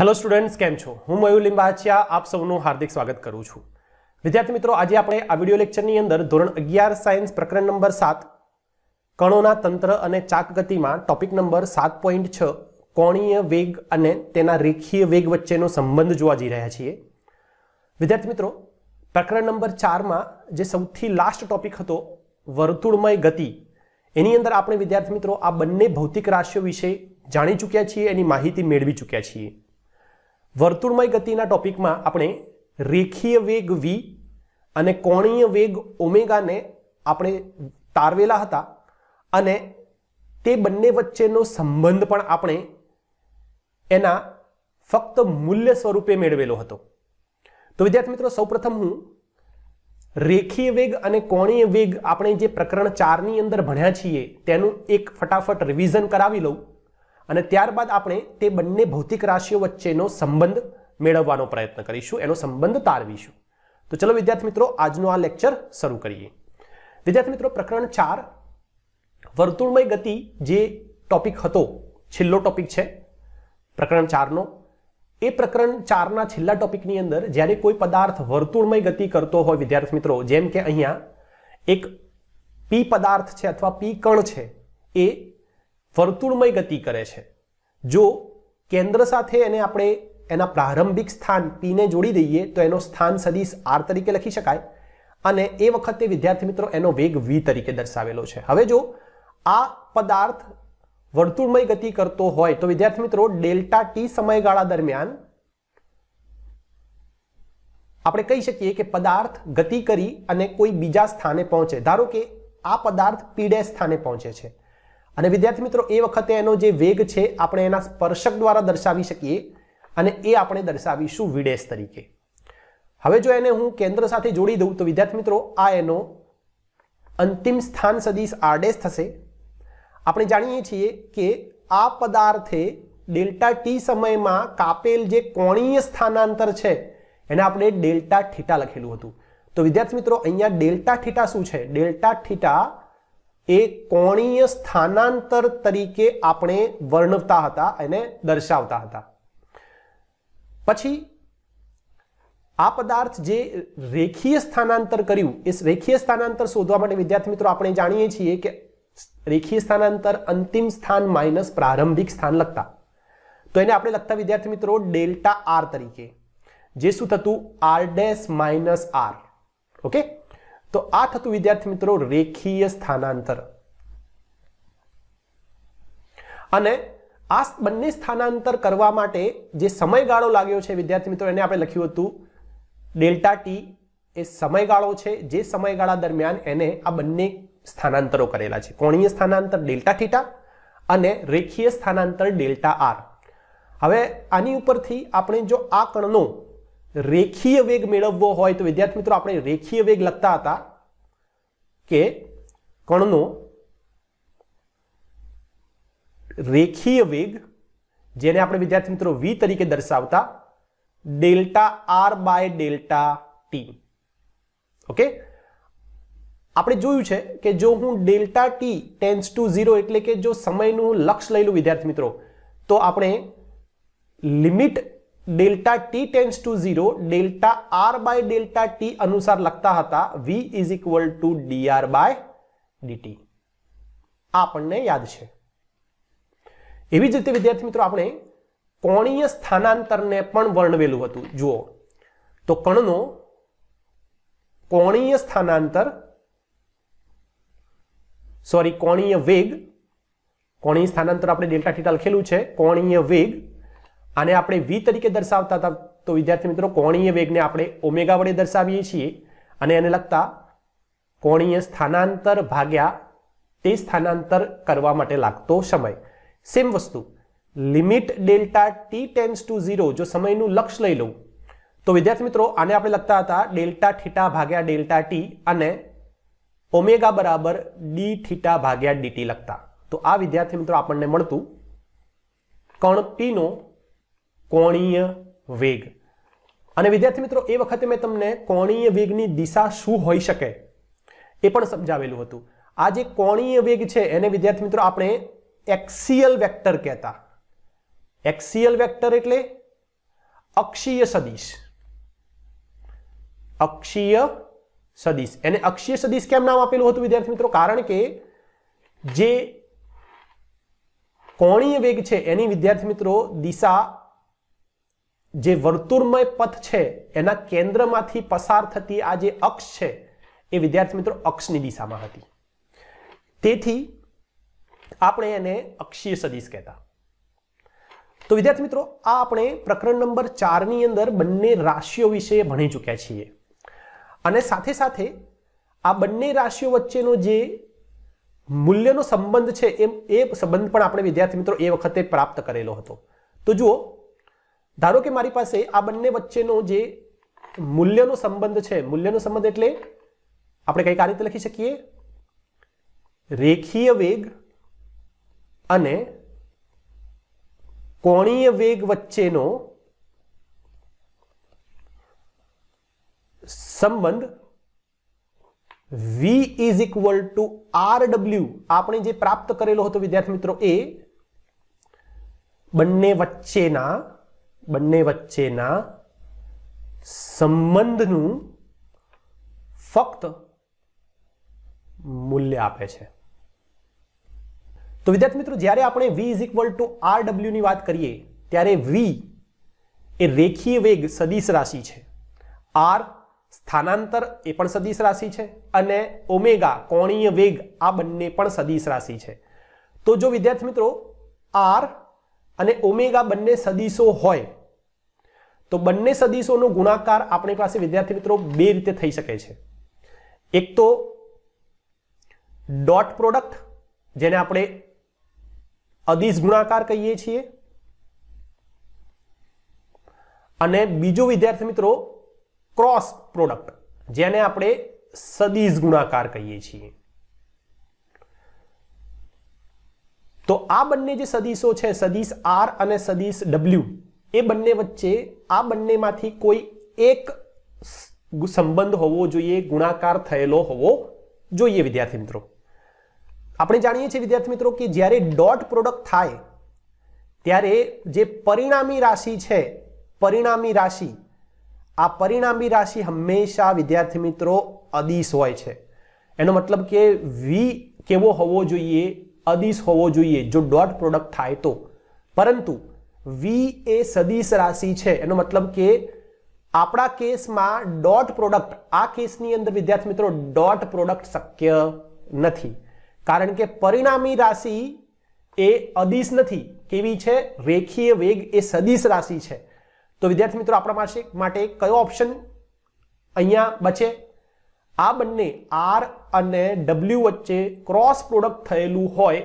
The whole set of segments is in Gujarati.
હેલો સ્ટુડન્ટ્સ કેમ છો હું મયુર લિંબાચિયા આપ સૌનું હાર્દિક સ્વાગત કરું છું વિદ્યાર્થી મિત્રો આજે આપણે આ વિડિયો લેક્ચરની અંદર ધોરણ અગિયાર સાયન્સ પ્રકરણ નંબર સાત કણોના તંત્ર અને ચાકગતિમાં ટોપિક નંબર સાત પોઈન્ટ છ કોણીય વેગ અને તેના રેખીય વેગ વચ્ચેનો સંબંધ જોવા જઈ રહ્યા છીએ વિદ્યાર્થી મિત્રો પ્રકરણ નંબર ચારમાં જે સૌથી લાસ્ટ ટોપિક હતો વર્તુળમય ગતિ એની અંદર આપણે વિદ્યાર્થી મિત્રો આ બંને ભૌતિક રાશિઓ વિશે જાણી ચૂક્યા છીએ એની માહિતી મેળવી ચૂક્યા છીએ વર્તુળમય ગતિના ટોપિકમાં આપણે રેખીય વેગ વી અને કોણીય વેગ ઓમેગાને આપણે તારવેલા હતા અને તે બંને વચ્ચેનો સંબંધ પણ આપણે એના ફક્ત મૂલ્ય સ્વરૂપે મેળવેલો હતો તો વિદ્યાર્થી મિત્રો સૌપ્રથમ હું રેખીય વેગ અને કોણીય વેગ આપણે જે પ્રકરણ ચારની અંદર ભણ્યા છીએ તેનું એક ફટાફટ રિવિઝન કરાવી લઉં અને ત્યારબાદ આપણે તે બંને ભૌતિક રાશિઓ વચ્ચેનો સંબંધ મેળવવાનો પ્રયત્ન કરીશું એનો સંબંધ તારવીશું તો ચલો વિદ્યાર્થી મિત્રો આજનો આ લેક્ચર શરૂ કરીએ વિદ્યાર્થી મિત્રો પ્રકરણ ચાર વર્તુળમય ગતિ જે ટોપિક હતો છેલ્લો ટોપિક છે પ્રકરણ ચારનો એ પ્રકરણ ચારના છેલ્લા ટોપિકની અંદર જ્યારે કોઈ પદાર્થ વર્તુળમય ગતિ કરતો હોય વિદ્યાર્થી મિત્રો જેમ કે અહીંયા એક પી પદાર્થ છે અથવા પી કણ છે એ વર્તુળમય ગતિ કરે છે જો કેન્દ્ર સાથે એને આપણે એના પ્રારંભિક સ્થાન પીને જોડી દઈએ તો એનો સ્થાન સદીશ આર તરીકે લખી શકાય અને એ વખતે વિદ્યાર્થી મિત્રો એનો વેગ વી તરીકે દર્શાવેલો છે હવે જો આ પદાર્થ વર્તુળમય ગતિ કરતો હોય તો વિદ્યાર્થી મિત્રો ડેલ્ટા ટી સમયગાળા દરમિયાન આપણે કહી શકીએ કે પદાર્થ ગતિ કરી અને કોઈ બીજા સ્થાને પહોંચે ધારો કે આ પદાર્થ પીડે સ્થાને પહોંચે છે અને વિદ્યાર્થી મિત્રો એ વખતે એનો જે વેગ છે આપણે એના સ્પર્શક દ્વારા દર્શાવી શકીએ અને એ આપણે દર્શાવીશું વિડેશ તરીકે હવે જો એને હું કેન્દ્ર સાથે જોડી દઉં તો વિદ્યાર્થી મિત્રો આ એનો અંતિમ સ્થાન સદીશ આરડેશ થશે આપણે જાણીએ છીએ કે આ પદાર્થે ડેલ્ટા ટી સમયમાં કાપેલ જે કોણીય સ્થાનાંતર છે એને આપણે ડેલ્ટા થીટા લખેલું હતું તો વિદ્યાર્થી મિત્રો અહીંયા ડેલ્ટા થીટા શું છે ડેલ્ટા થીટા એ કોણીય સ્થાનાંતર તરીકે આપણે વર્ણવતા હતા એને દર્શાવતા હતા પછી આ પદાર્થ જે રેખીય સ્થાનાંતર કર્યું એ રેખીય સ્થાનાંતર શોધવા માટે વિદ્યાર્થી મિત્રો આપણે જાણીએ છીએ કે રેખીય સ્થાનાંતર અંતિમ સ્થાન માઇનસ પ્રારંભિક સ્થાન લખતા તો એને આપણે લખતા વિદ્યાર્થી મિત્રો ડેલ્ટા આર તરીકે જે શું થતું R dash minus R okay તો આ થતું વિદ્યાર્થી મિત્રો રેખીય સ્થાનાંતર અને આ બંને સ્થાનાંતર કરવા માટે જે સમયગાળો લાગ્યો છે વિદ્યાર્થી મિત્રો એને આપણે લખ્યું હતું ડેલ્ટા ટી એ સમયગાળો છે જે સમયગાળા દરમિયાન એને આ બંને સ્થાનાંતરો કરેલા છે કોણીય સ્થાનાંતર ડેલ્ટા થીટા અને રેખીય સ્થાનાંતર ડેલ્ટા આર હવે આની ઉપરથી આપણે જો આ કણનો રેખીય વેગ મેળવવો હોય તો વિદ્યાર્થી મિત્રો આપણે રેખીય વેગ લખતા હતા કે કણનો રેખીય વેગ જેને આપણે વિદ્યાર્થી મિત્રો વી તરીકે દર્શાવતા delta R by delta T okay આપણે જોયું છે કે જો હું delta T tends to zero એટલે કે જો સમયનું લક્ષ લઈ લઉં વિદ્યાર્થી મિત્રો તો આપણે limit delta T tends to zero delta R by delta T અનુસાર લખતા હતા V is equal to DR by DT આપણને યાદ છે એવી જ રીતે વિદ્યાર્થી મિત્રો આપણે કોણીય સ્થાનાંતરને પણ વર્ણવેલું હતું જુઓ તો કણનો કોણીય સ્થાનાંતર સોરી કોણીય વેગ કોણીય સ્થાનાંતર આપણે ડેલ્ટા થીટા લખેલું છે કોણીય વેગ આને આપણે વી તરીકે દર્શાવતા હતા તો વિદ્યાર્થી મિત્રો કોણીય વેગને આપણે ઓમેગા વડે દર્શાવીએ છીએ અને એને લગતા કોણીય સ્થાનાંતર ભાગ્યા તે સ્થાનાંતર કરવા માટે લાગતો સમય સેમ વસ્તુ limit delta T tends to zero જો સમયનું લક્ષ લઈ લઉં તો વિદ્યાર્થી મિત્રો આને આપણે લખતા હતા ડેલ્ટા થીટા ભાગ્યા ડેલ્ટા ટી અને ઓમેગા બરાબર ડી થીટા ભાગ્યા ડીટી લખતા તો આ વિદ્યાર્થી મિત્રો આપણને મળતું કણ પીનો કોણીય વેગ અને વિદ્યાર્થી મિત્રો એ વખતે મેં તમને કોણીય વેગની દિશા શું હોઈ શકે એ પણ સમજાવેલું હતું આ જે કોણીય વેગ છે એને વિદ્યાર્થી મિત્રો આપણે એક્સિયલ વેક્ટર કહેતા એક્સિયલ વેક્ટર એટલે અક્ષીય સદીશ અક્ષીય સદીશ એને અક્ષીય સદીશ કેમ નામ આપેલું હતું વિદ્યાર્થી મિત્રો કારણ કે જે કોણીય વેગ છે એની વિદ્યાર્થી મિત્રો દિશા જે વર્તુળમય પથ છે એના કેન્દ્રમાંથી પસાર થતી આ જે અક્ષ છે એ વિદ્યાર્થી મિત્રો અક્ષની દિશામાં હતી તેથી આપણે એને અક્ષીય સદીશ કહેતા તો વિદ્યાર્થી મિત્રો આ આપણે પ્રકરણ નંબર ચારની અંદર બંને રાશિઓ વિશે ભણી ચૂક્યા છીએ અને સાથે સાથે આ બંને રાશિઓ વચ્ચેનો જે મૂલ્યનો સંબંધ છે એ એ સંબંધ પણ આપણે વિદ્યાર્થી મિત્રો એ વખતે પ્રાપ્ત કરેલો હતો તો જુઓ ધારો કે મારી પાસે આ બંને વચ્ચેનો જે મૂલ્યનો સંબંધ છે મૂલ્યનો સંબંધ એટલે આપણે કઈક આ રીતે લખી શકીએ રેખીય વેગ અને કોણીય વેગ વચ્ચેનો સંબંધ v = rω આપણે જે પ્રાપ્ત કરેલો હતો વિદ્યાર્થી મિત્રો એ બંને વચ્ચેના બંને વચ્ચેના સંબંધનું ફક્ત મૂલ્ય આપે છે તો વિદ્યાર્થી મિત્રો જ્યારે આપણે V is equal to R ડબલ્યુની વાત કરીએ ત્યારે વી એ રેખીય વેગ સદીશ રાશિ છે આર સ્થાનાંતર એ પણ સદીશ રાશિ છે અને ઓમેગા કોણીય વેગ આ બંને પણ સદીશ રાશિ છે તો જો વિદ્યાર્થી મિત્રો આર અને ઓમેગા બંને સદીશો હોય તો બંને સદીશોનો ગુણાકાર આપણી પાસે વિદ્યાર્થી મિત્રો બે રીતે થઈ શકે છે એક તો ડોટ પ્રોડક્ટ જેને આપણે અદિશ ગુણાકાર કહીએ છીએ અને બીજો વિદ્યાર્થી મિત્રો ક્રોસ પ્રોડક્ટ જેને આપણે સદીશ ગુણાકાર કહીએ છીએ તો આ બંને જે સદીશો છે સદીશ આર અને સદીશ ડબલ્યુ એ બંને વચ્ચે આ બંનેમાંથી કોઈ એક સંબંધ હોવો જોઈએ ગુણાકાર થયેલો હોવો જોઈએ વિદ્યાર્થી મિત્રો આપણે જાણીએ છીએ વિદ્યાર્થી મિત્રો કે જ્યારે ડોટ પ્રોડક્ટ થાય ત્યારે જે પરિણામી રાશિ છે પરિણામી રાશિ આ પરિણામી રાશિ હંમેશા વિદ્યાર્થી મિત્રો અદીશ હોય છે એનો મતલબ કે વી કેવો હોવો જોઈએ અદિશ હોવો જોઈએ જો ડોટ પ્રોડક્ટ થાય તો પરંતુ વી એ સદિશ રાશિ છે એનો મતલબ કે આપણા કેસમાં ડોટ પ્રોડક્ટ આ કેસની અંદર વિદ્યાર્થી મિત્રો ડોટ પ્રોડક્ટ શક્ય નથી કારણ કે પરિણામી રાશિ એ અદિશ નથી કેવી છે રેખીય વેગ એ સદિશ રાશિ છે તો વિદ્યાર્થી મિત્રો આપણા માટે કયો ઓપ્શન અહીંયા બચે આ બંને આર અને ડબલ્યુ વચ્ચે ક્રોસ પ્રોડક્ટ થયેલું હોય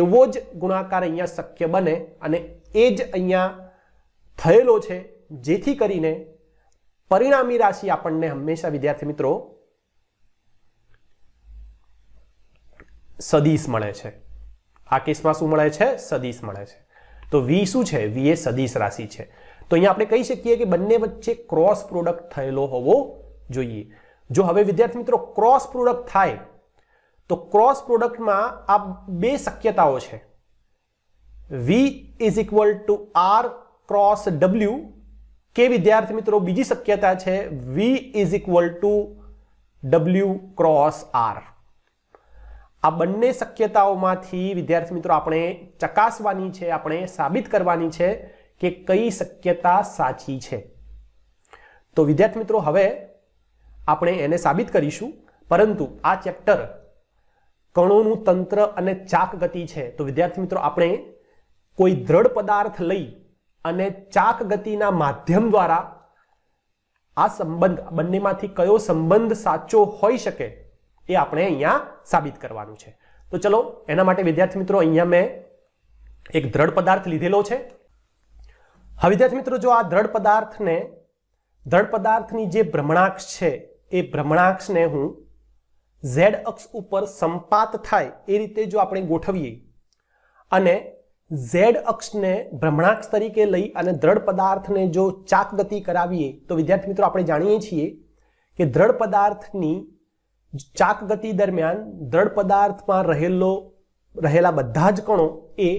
એવો જ ગુણાકાર અહીંયા શક્ય બને અને એ જ અહીંયા થયેલો છે જેથી કરીને પરિણામી રાશિ આપણને હંમેશા વિદ્યાર્થી મિત્રો સદીશ મળે છે આ કેસમાં શું મળે છે સદીશ મળે છે તો વી શું છે વી એ સદીશ રાશિ છે તો અહીંયા આપણે કહી શકીએ કે બંને વચ્ચે ક્રોસ પ્રોડક્ટ થયેલો હોવો જોઈએ જો હવે વિદ્યાર્થી મિત્રો ક્રોસ પ્રોડક્ટ થાય તો ક્રોસ પ્રોડક્ટમાં આ બે શક્યતાઓ છે V is equal to R cross W કે વિદ્યાર્થી મિત્રો બીજી શક્યતા છે V is equal to W cross R આ બંને શક્યતાઓમાંથી વિદ્યાર્થી મિત્રો આપણે ચકાસવાની છે આપણે સાબિત કરવાની છે કે કઈ શક્યતા સાચી છે તો વિદ્યાર્થી મિત્રો હવે આપણે એને સાબિત કરીશું પરંતુ આ ચેપ્ટર કણોનું તંત્ર અને ચાક ગતિ છે તો વિદ્યાર્થી મિત્રો આપણે કોઈ દ્રઢ પદાર્થ લઈ અને ચાક ગતિના માધ્યમ દ્વારા આ સંબંધ બંનેમાંથી કયો સંબંધ સાચો હોઈ શકે એ આપણે અહીંયા સાબિત કરવાનું છે તો ચલો એના માટે વિદ્યાર્થી મિત્રો અહીંયા મેં એક દ્રઢ પદાર્થ લીધેલો છે હવે વિદ્યાર્થી મિત્રો જો આ દ્રઢ પદાર્થને દ્રઢ પદાર્થની જે ભ્રમણાક્ષ છે એ ભ્રમણાક્ષને હું ઝેડ અક્ષ ઉપર સંપાત થાય એ રીતે જો આપણે ગોઠવીએ અને ઝેડ અક્ષને ભ્રમણાક્ષ તરીકે લઈ અને દ્રઢ પદાર્થને જો ચાક ગતિ કરાવીએ તો વિદ્યાર્થી મિત્રો આપણે જાણીએ છીએ કે દ્રઢ પદાર્થની ચાક ગતિ દરમિયાન દ્રઢ પદાર્થમાં રહેલો રહેલા બધા જ કણો એ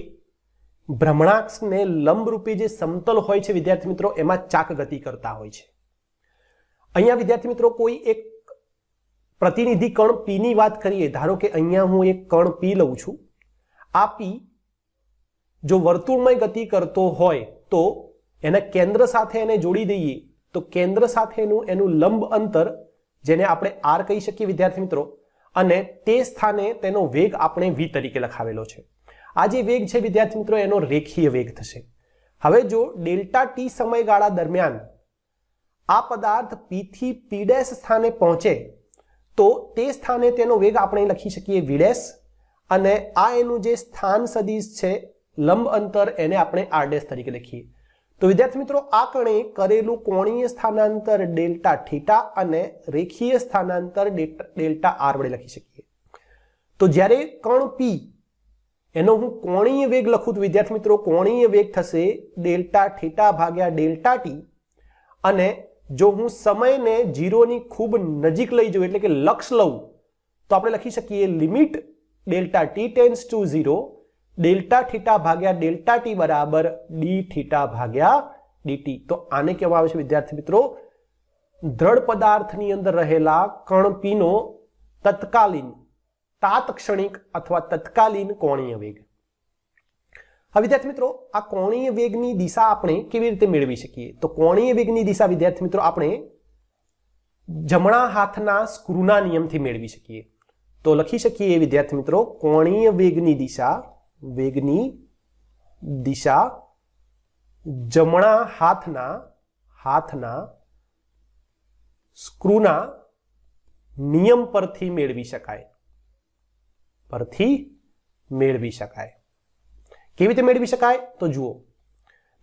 ભ્રમણાંક્ષને લંબરૂપે જે સમતલ હોય છે વિદ્યાર્થી મિત્રો એમાં ચાક ગતિ કરતા હોય છે અહીંયા વિદ્યાર્થી મિત્રો કોઈ એક પ્રતિનિધિ કણ પીની વાત કરીએ ધારો કે અહીંયા હું એક કણ પી લઉં છું આ પી જો વર્તુળમય ગતિ કરતો હોય તો એના કેન્દ્ર સાથે એને જોડી દઈએ તો કેન્દ્ર સાથેનું એનું લંબ અંતર જેને આપણે આર કહી શકીએ વિદ્યાર્થી મિત્રો અને તે સ્થાને તેનો વેગ આપણે વી તરીકે લખાવેલો છે આ જે વેગ છે વિદ્યાર્થી મિત્રો એનો રેખીય વેગ થશે હવે જો ડેલ્ટા ટી સમયગાળા દરમિયાન આ પદાર્થ પીથી પીડેશ સ્થાને પહોંચે તો તે સ્થાને તેનો વેગ આપણે લખી શકીએ વીડેશ અને આ એનું જે સ્થાન સદીશ છે લંબ અંતર એને આપણે આરડેશ તરીકે લખીએ તો વિદ્યાર્થી મિત્રો આ કણે કરેલું કોણીય સ્થાનાંતર ડેલ્ટા થીટા અને રેખીય સ્થાનાંતર ડેલ્ટા આર વડે લખી શકીએ તો જ્યારે કણ પી એનો હું કોણીય વેગ લખું તો વિદ્યાર્થી મિત્રો કોણીય વેગ થશે ડેલ્ટા થીટા ભાગ્યા ડેલ્ટા ટી અને જો હું સમયને જીરોની ખૂબ નજીક લઈ જઉં એટલે કે લક્ષ લઉં તો આપણે લખી શકીએ limit delta T tends to zero delta theta ભાગ્યા ડેલ્ટા ટી બરાબર ડી થીટા ભાગ્યા ડીટી તો આને કહેવામાં આવે છે વિદ્યાર્થી મિત્રો દ્રઢ પદાર્થની અંદર રહેલા કણપીનો તત્કાલીન તાત્ક્ષણિક અથવા તત્કાલીન કોણીય વેગ હવે વિદ્યાર્થી મિત્રો આ કોણીય વેગની દિશા આપણે કેવી રીતે મેળવી શકીએ તો કોણીય વેગની દિશા વિદ્યાર્થી મિત્રો આપણે જમણા હાથના સ્ક્રૂના નિયમથી મેળવી શકીએ તો લખી શકીએ વિદ્યાર્થી મિત્રો કોણીય વેગની દિશા વેગની દિશા જમણા હાથના હાથના સ્ક્રૂના નિયમ પરથી મેળવી શકાય પરથી મેળવી શકાય કેવી રીતે મેળવી શકાય તો જુઓ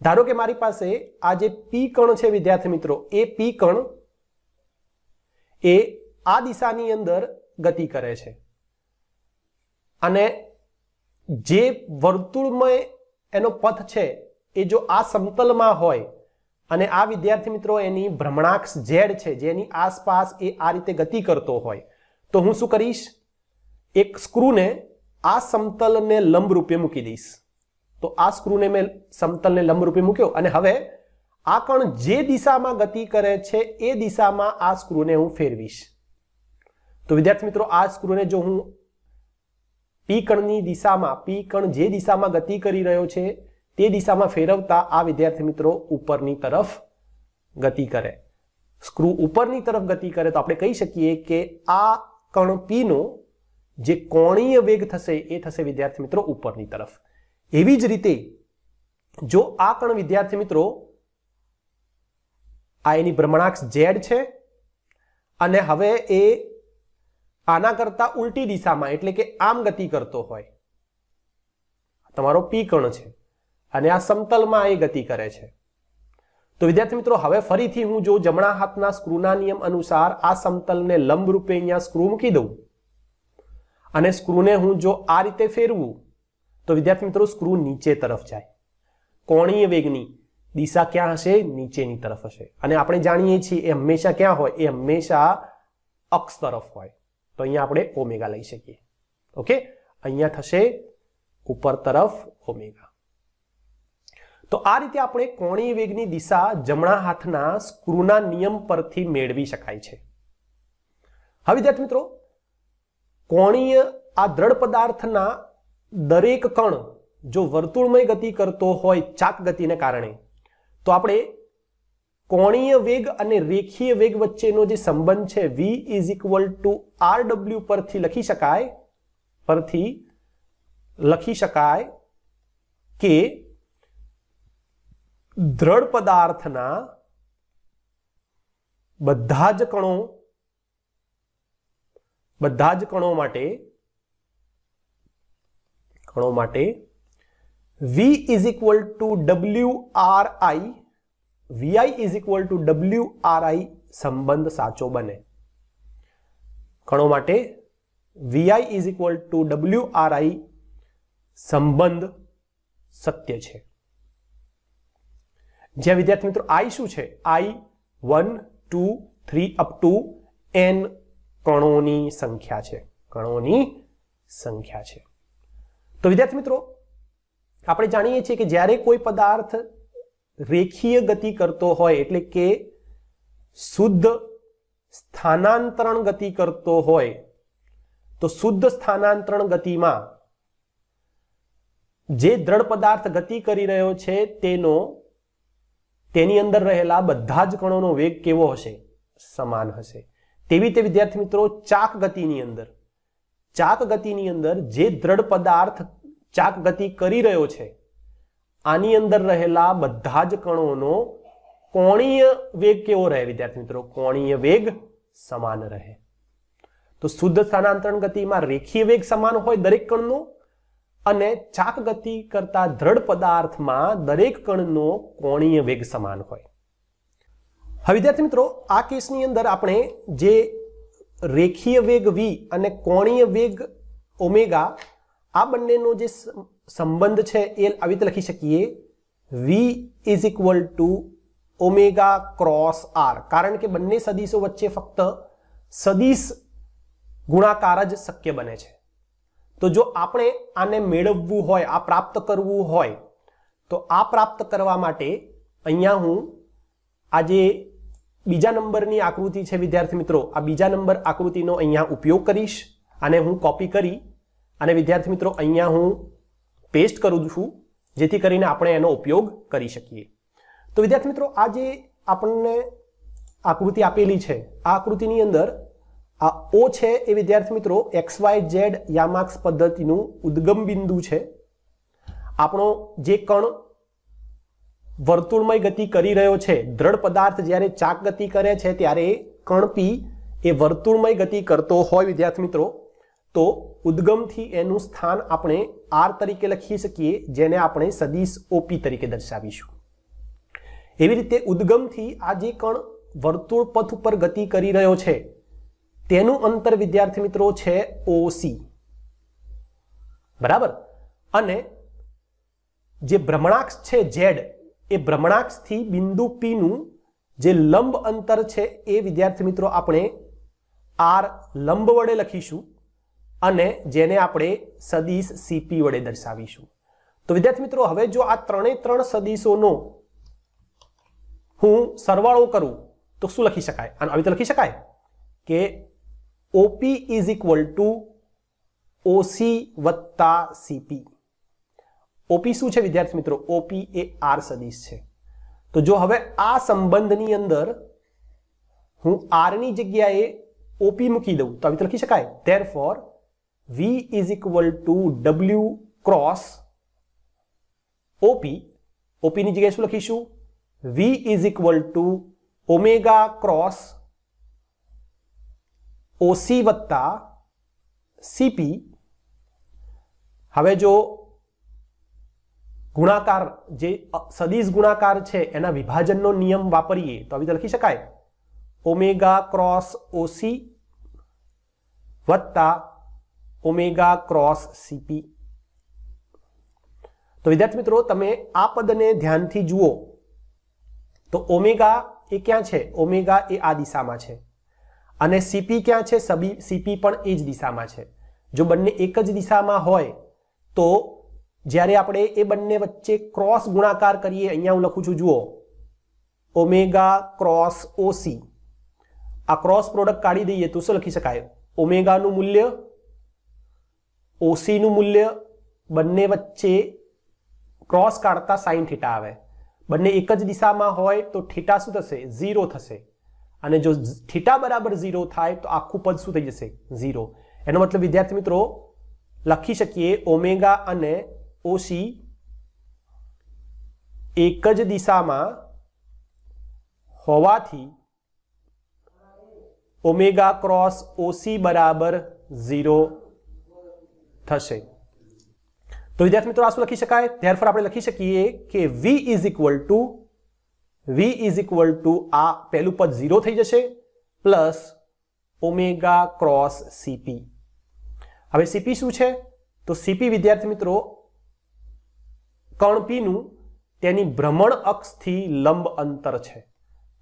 ધારો કે મારી પાસે આ જે પી કણ છે વિદ્યાર્થી મિત્રો એ પી કણ એ આ દિશાની અંદર ગતિ કરે છે અને જે વર્તુળમય એનો પથ છે એ જો આ સમતલમાં હોય અને આ વિદ્યાર્થી મિત્રો એની ભ્રમણાક્ષ ઝેડ છે જેની આસપાસ એ આ રીતે ગતિ કરતો હોય તો હું શું કરીશ એક સ્ક્રૂને આ સમતલને લંબરૂપે મૂકી દઈશ તો આ સ્ક્રૂને મેં સમતલને લંબરૂપે મૂક્યો અને હવે આ કણ જે દિશામાં ગતિ કરે છે એ દિશામાં આ સ્ક્રૂને હું ફેરવીશ તો વિદ્યાર્થી મિત્રો આ સ્ક્રૂને જો હું પી કણની દિશામાં પી કણ જે દિશામાં ગતિ કરી રહ્યો છે તે દિશામાં ફેરવતા આ વિદ્યાર્થી મિત્રો ઉપરની તરફ ગતિ કરે સ્ક્રૂ ઉપરની તરફ ગતિ કરે તો આપણે કહી શકીએ કે આ કણ પીનો જે કોણીય વેગ થશે એ થશે વિદ્યાર્થી મિત્રો ઉપરની તરફ એવી જ રીતે જો આ કણ વિદ્યાર્થી મિત્રો આ એની ભ્રમણાક્ષ ઝેડ છે અને હવે એ આના કરતા ઉલટી દિશામાં એટલે કે આમ ગતિ કરતો હોય તમારો પી કણ છે અને આ સમતલમાં એ ગતિ કરે છે તો વિદ્યાર્થી મિત્રો હવે ફરીથી હું જો જમણા હાથના સ્ક્રૂના નિયમ અનુસાર આ સમતલને લંબ રૂપે અહીંયા સ્ક્રૂ મૂકી દઉં અને સ્ક્રૂને હું જો આ રીતે ફેરવું તો વિદ્યાર્થી મિત્રો સ્ક્રૂ નીચે તરફ જાય કોણીય વેગની દિશા ક્યાં હશે નીચેની તરફ હશે અને આપણે જાણીએ છીએ એ હંમેશા ક્યાં હોય એ હંમેશા અક્ષ તરફ હોય તો અહીંયા આપણે ઓમેગા લઈ શકીએ ઓકે અહીંયા થશે ઉપર તરફ ઓમેગા તો આ રીતે આપણે કોણીય વેગની દિશા જમણા હાથના સ્ક્રૂના નિયમ પરથી મેળવી શકાય છે હા વિદ્યાર્થી મિત્રો કોણીય આ દ્રઢ પદાર્થના દરેક કણ જો વર્તુળમય ગતિ કરતો હોય ચાક ગતિને કારણે તો આપણે કોણીય વેગ અને રેખીય વેગ વચ્ચેનો જે સંબંધ છે V is equal to R W પરથી લખી શકાય પરથી લખી શકાય કે દ્રઢ પદાર્થના બધા જ કણો બધા જ કણો માટે કણો માટે V is equal to WRI VI is equal to WRI સંબંધ સાચો બને કણો માટે VI is equal to WRI સંબંધ સત્ય છે જ્યાં વિદ્યાર્થી મિત્રો આઈ શું છે I one two three up to N કણોની સંખ્યા છે કણોની સંખ્યા છે તો વિદ્યાર્થી મિત્રો આપણે જાણીએ છીએ કે જ્યારે કોઈ પદાર્થ રેખીય ગતિ કરતો હોય એટલે કે શુદ્ધ સ્થાનાંતરણ ગતિ કરતો હોય તો શુદ્ધ સ્થાનાંતરણ ગતિમાં જે દ્રઢ પદાર્થ ગતિ કરી રહ્યો છે તેનો તેની અંદર રહેલા બધા જ કણોનો વેગ કેવો હશે સમાન હશે તેવી તે વિદ્યાર્થી મિત્રો ચાક ગતિની અંદર ચાક ગતિની અંદર જે દ્રઢ પદાર્થ ચાક ગતિ કરી રહ્યો છે આની અંદર રહેલા બધા જ કણોનો કોણીય વેગ કેવો રહે વિદ્યાર્થી મિત્રો કોણીય વેગ સમાન રહે તો શુદ્ધ સ્થાનાંતરણ ગતિમાં રેખીય વેગ સમાન હોય દરેક કણનો અને ચાક ગતિ કરતા દ્રઢ પદાર્થમાં દરેક કણનો કોણીય વેગ સમાન હોય હવે વિદ્યાર્થી મિત્રો આ કેસની અંદર આપણે જે રેખીય વેગ વી અને કોણીય વેગ ઓમેગા આ બંનેનો જે સંબંધ છે એ આવી રીતે લખી શકીએ V is equal to omega cross R કારણ કે બંને સદીશો વચ્ચે ફક્ત સદીશ ગુણાકાર જ શક્ય બને છે તો જો આપણે આને મેળવવું હોય આ પ્રાપ્ત કરવું હોય તો આ પ્રાપ્ત કરવા માટે અહીંયા હું આજે બીજા નંબરની આકૃતિ છે વિદ્યાર્થી મિત્રો આ બીજા નંબર આકૃતિનો અહીંયા ઉપયોગ કરીશ અને હું કોપી કરી અને વિદ્યાર્થી મિત્રો અહીંયા હું પેસ્ટ કરું છું જેથી કરીને આપણે એનો ઉપયોગ કરી શકીએ તો વિદ્યાર્થી મિત્રો આ જે આપણને આકૃતિ આપેલી છે આ આકૃતિની અંદર આ ઓ છે એ વિદ્યાર્થી મિત્રો એક્સ વાય ઝેડ યામાક્સ પદ્ધતિનું ઉદ્ગમ બિંદુ છે આપણો જે કણ વર્તુળમય ગતિ કરી રહ્યો છે દ્રઢ પદાર્થ જ્યારે ચાક ગતિ કરે છે ત્યારે કણપી એ વર્તુળમય ગતિ કરતો હોય વિદ્યાર્થી મિત્રો તો ઉદ્ગમથી એનું સ્થાન આપણે આર તરીકે લખી શકીએ જેને આપણે સદીશ ઓપી તરીકે દર્શાવીશું એવી રીતે ઉદ્ગમથી આ જે કણ વર્તુળ પથ ઉપર ગતિ કરી રહ્યો છે તેનું અંતર વિદ્યાર્થી મિત્રો છે ઓસી બરાબર અને જે ભ્રમણાક્ષ છે ઝેડ એ ભ્રમણાક્ષથી બિંદુ પીનું જે લંબ અંતર છે એ વિદ્યાર્થી મિત્રો આપણે આર લંબ વડે લખીશું અને જેને આપણે સદીશ સીપી વડે દર્શાવીશું તો વિદ્યાર્થી મિત્રો હવે જો આ ત્રણેય ત્રણ સદીશોનો હું સરવાળો કરું તો શું લખી શકાય અને આવી તો લખી શકાય કે OP is equal to OC વત્તા સીપી ओपी शू है विद्यार्थी मित्रों ओपी ए आर सदीश तो जो हम आ संबंधी हूँ आर जगह ओपी मुकी दू तो अभी लखी सकते therefore V is equal to W cross OP OP जगह शू लखीश V is equal to omega cross OC वत्ता सीपी हम जो ગુણાકાર જે સદીશ ગુણાકાર છે એના વિભાજનનો નિયમ વાપરીએ તો આવી રીતે લખી શકાય ઓમેગા ક્રોસ ઓસી વત્તા ઓમેગા ક્રોસ સીપી તો વિદ્યાર્થી મિત્રો તમે આ પદને ધ્યાનથી જુઓ તો ઓમેગા એ ક્યાં છે ઓમેગા એ આ દિશામાં છે અને સીપી ક્યાં છે સબી સીપી પણ એ જ દિશામાં છે જો બંને એક જ દિશામાં હોય તો જ્યારે આપણે એ બંને વચ્ચે ક્રોસ ગુણાકાર કરીએ અહીંયા હું લખું છું જુઓ ઓમેગા ક્રોસ ઓસી આ ક્રોસ પ્રોડક્ટ કાઢી દઈએ તો શું લખી શકાય ઓમેગાનું મૂલ્ય ઓસીનું મૂલ્ય બંને વચ્ચે ક્રોસ કાઢતા સાઇન થીટા આવે બંને એક જ દિશામાં હોય તો થીટા શું થશે ઝીરો થશે અને જો થીટા બરાબર ઝીરો થાય તો આખું પદ શું થઈ જશે ઝીરો એનો મતલબ વિદ્યાર્થી મિત્રો લખી શકીએ ઓમેગા અને OC एकज दिशा में होवा थी ओमेगा क्रॉस OC बराबर 0 થશે તો વિદ્યાર્થી મિત્રો આ સુ લખી શકાય ધેરફર આપણે લખી શકીએ કે V = V = a પહેલું પદ 0 થઈ જશે + ઓમેગા ક્રોસ CP હવે CP શું છે તો CP વિદ્યાર્થી મિત્રો કણપીનું તેની ભ્રમણ અક્ષથી લંબ અંતર છે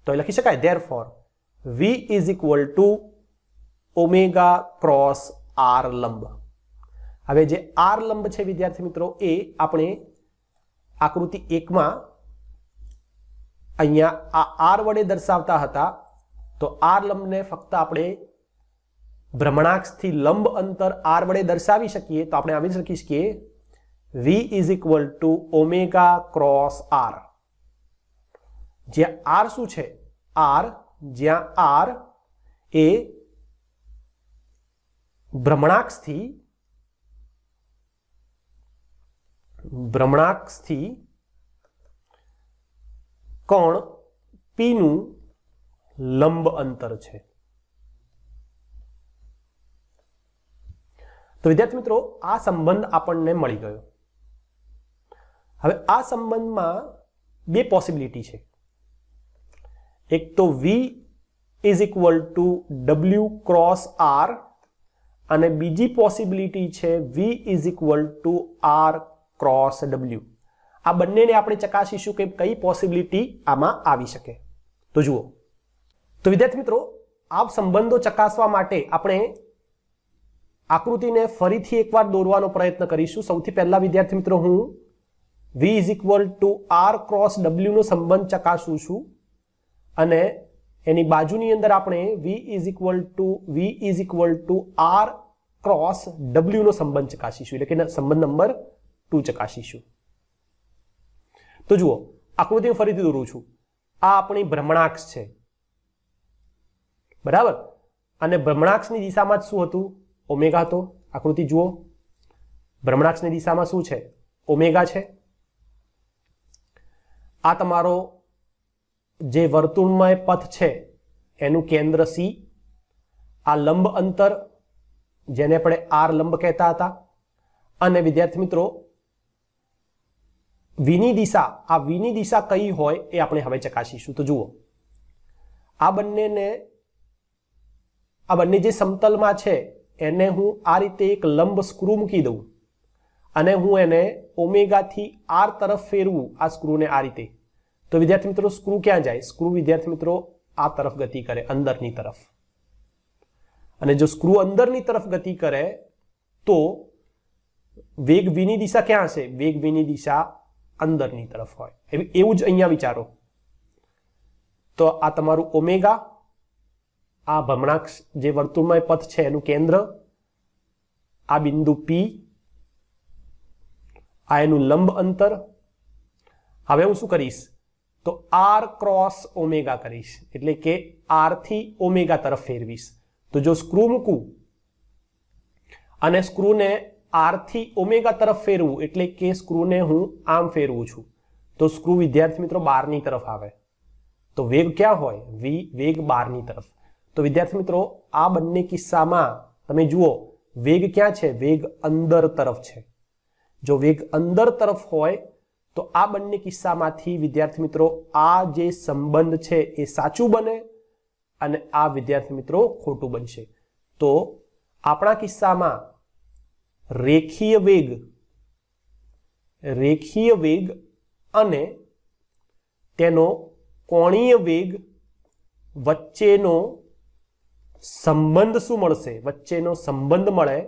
તો એ લખી શકાય therefore V is equal to omega cross R લંબ હવે જે આર લંબ છે વિદ્યાર્થી મિત્રો એ આપણે આકૃતિ એકમાં અહીંયા આ આર વડે દર્શાવતા હતા તો આર લંબને ફક્ત આપણે ભ્રમણાક્ષથી લંબ અંતર આર વડે દર્શાવી શકીએ તો આપણે આવી જ લખી શકીએ v is equal to omega cross R જ્યાં આર શું છે આર જ્યાં આર એ ભ્રમણાક્ષથી ભ્રમણાક્ષથી કોણ પીનું લંબ અંતર છે તો વિદ્યાર્થી મિત્રો આ સંબંધ આપણને મળી ગયો હવે આ સંબંધમાં બે પોસિબિલિટી છે એક તો V is equal to W cross R અને બીજી પોસિબિલિટી છે V is equal to R cross W આ બંનેને આપણે ચકાસીશું કે કઈ પોસિબિલિટી આમાં આવી શકે તો જુઓ તો વિદ્યાર્થી મિત્રો આ સંબંધો ચકાસવા માટે આપણે આકૃતિને ફરીથી એકવાર દોરવાનો પ્રયત્ન કરીશું સૌથી પહેલા વિદ્યાર્થી મિત્રો હું V is equal to R cross ડબલ્યુનો સંબંધ ચકાસું છું અને એની બાજુની અંદર આપણે V is equal to V is equal to R cross ડબલ્યુનો સંબંધ ચકાસીશું એટલે કે સંબંધ નંબર ટુ ચકાસીશું તો જુઓ આકૃતિ હું ફરીથી દોરું છું આ આપણી ભ્રમણાક્ષ છે બરાબર અને ભ્રમણાક્ષની દિશામાં જ શું હતું ઓમેગા હતો આકૃતિ જુઓ ભ્રમણાક્ષની દિશામાં શું છે ઓમેગા છે આ તમારો જે વર્તુળમય પથ છે એનું કેન્દ્ર સી આ લંબ અંતર જેને આપણે આર લંબ કહેતા હતા અને વિદ્યાર્થી મિત્રો વિની દિશા આ વિની દિશા કઈ હોય એ આપણે હવે ચકાસીશું તો જુઓ આ બંનેને આ બંને જે સમતલમાં છે એને હું આ રીતે એક લંબ સ્ક્રૂ મૂકી દઉં અને હું એને ઓમેગાથી આર તરફ ફેરવું આ સ્ક્રૂને આ રીતે તો વિદ્યાર્થી મિત્રો સ્ક્રૂ ક્યાં જાય સ્ક્રૂ વિદ્યાર્થી મિત્રો આ તરફ ગતિ કરે અંદરની તરફ અને જો સ્ક્રૂ અંદરની તરફ ગતિ કરે તો વેગ વીની દિશા ક્યાં હશે વેગ વીની દિશા અંદરની તરફ હોય એવું જ અહીંયા વિચારો તો આ તમારું ઓમેગા આ ભ્રમણાક્ષ જે વર્તુળમય પથ છે એનું કેન્દ્ર આ બિંદુ પી આ એનું લંબ અંતર હવે હું શું કરીશ તો આર ક્રોસ ઓમેગા કરીશ એટલે કે આરથી ઓમેગા તરફ ફેરવીશ તો જો સ્ક્રૂ મૂકું અને સ્ક્રૂને આરથી ઓમેગા તરફ ફેરવું એટલે કે સ્ક્રૂને હું આમ ફેરવું છું તો સ્ક્રૂ વિદ્યાર્થી મિત્રો બારની તરફ આવે તો વેગ ક્યાં હોય વી વેગ બારની તરફ તો વિદ્યાર્થી મિત્રો આ બંને કિસ્સામાં તમે જુઓ વેગ ક્યાં છે વેગ અંદર તરફ છે જો વેગ અંદર તરફ હોય તો આ બંને કિસ્સામાંથી વિદ્યાર્થી મિત્રો આ જે સંબંધ છે એ સાચું બને અને આ વિદ્યાર્થી મિત્રો ખોટું બનશે તો આપણા કિસ્સામાં રેખીય વેગ રેખીય વેગ અને તેનો કોણીય વેગ વચ્ચેનો સંબંધ શું મળશે વચ્ચેનો સંબંધ મળે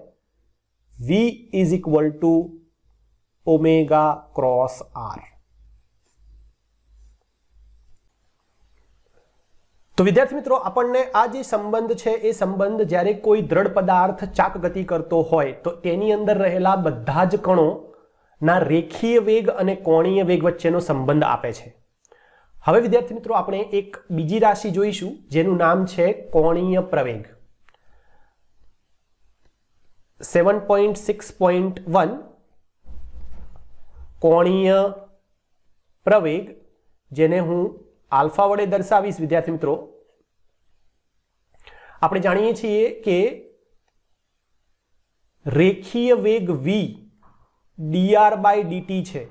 v is equal to omega cross r. તો વિદ્યાર્થી મિત્રો આપણને આ જે સંબંધ છે એ સંબંધ જ્યારે કોઈ દ્રઢ પદાર્થ ચાક ગતિ કરતો હોય તો તેની અંદર રહેલા બધા જ કણો ના રેખીય વેગ અને કોણીય વેગ વચ્ચેનો સંબંધ આપે છે હવે વિદ્યાર્થી મિત્રો આપણે એક બીજી રાશિ જોઈશું જેનું નામ છે કોણીય પ્રવેગ seven point six point one કોણીય પ્રવેગ જેને હું આલ્ફા વડે દર્શાવીશ વિદ્યાર્થી મિત્રો આપણે જાણીએ છીએ કે રેખીય વેગ વી ડીઆર બાય ડીટી છે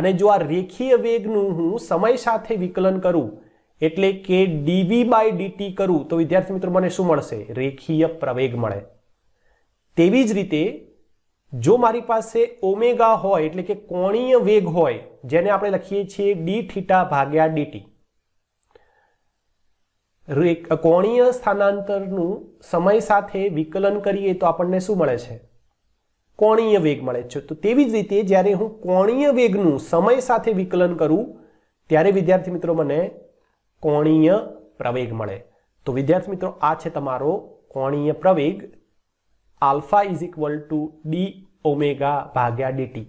અને જો આ રેખીય વેગનું હું સમય સાથે વિકલન કરું એટલે કે dv બાય ડીટી કરું તો વિદ્યાર્થી મિત્રો મને શું મળશે રેખીય પ્રવેગ મળે તેવી જ રીતે જો મારી પાસે ઓમેગા હોય એટલે કે કોણીય વેગ હોય જેને આપણે લખીએ છીએ ડી થીટા ભાગ્યા ડીટી કોણીય સ્થાનાંતરનું સમય સાથે વિકલન કરીએ તો આપણને શું મળે છે કોણીય વેગ મળે છે તો તેવી જ રીતે જ્યારે હું કોણીય વેગનું સમય સાથે વિકલન કરું ત્યારે વિદ્યાર્થી મિત્રો મને કોણીય પ્રવેગ મળે તો વિદ્યાર્થી મિત્રો આ છે તમારો કોણીય પ્રવેગ alpha is equal to D omega ભાગ્યા ડીટી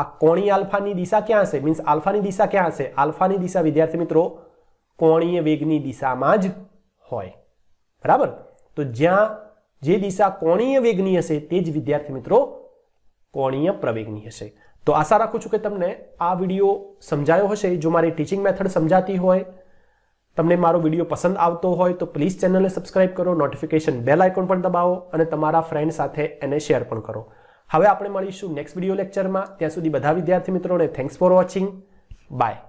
આ કોણી આલ્ફાની દિશા ક્યાં હશે મીન્સ આલ્ફાની દિશા ક્યાં હશે આલ્ફાની દિશા વિદ્યાર્થી મિત્રો કોણીય વેગની દિશામાં જ હોય બરાબર તો જ્યાં જે દિશા કોણીય વેગની હશે તે જ વિદ્યાર્થી મિત્રો કોણીય પ્રવેગની હશે તો આશા રાખું છું કે તમને આ વિડીયો સમજાયો હશે જો મારી ટીચિંગ મેથડ સમજાતી હોય તમને મારો વિડીયો પસંદ આવતો હોય તો પ્લીઝ ચેનલને સબસ્ક્રાઇબ કરો નોટિફિકેશન બેલ આઇકોન પણ દબાવો અને તમારા ફ્રેન્ડ સાથે એને શેર પણ કરો હવે આપણે મળીશું નેક્સ્ટ વિડીયો લેક્ચરમાં ત્યાં સુધી બધા વિદ્યાર્થી મિત્રોને થેન્ક્સ ફોર વોચિંગ બાય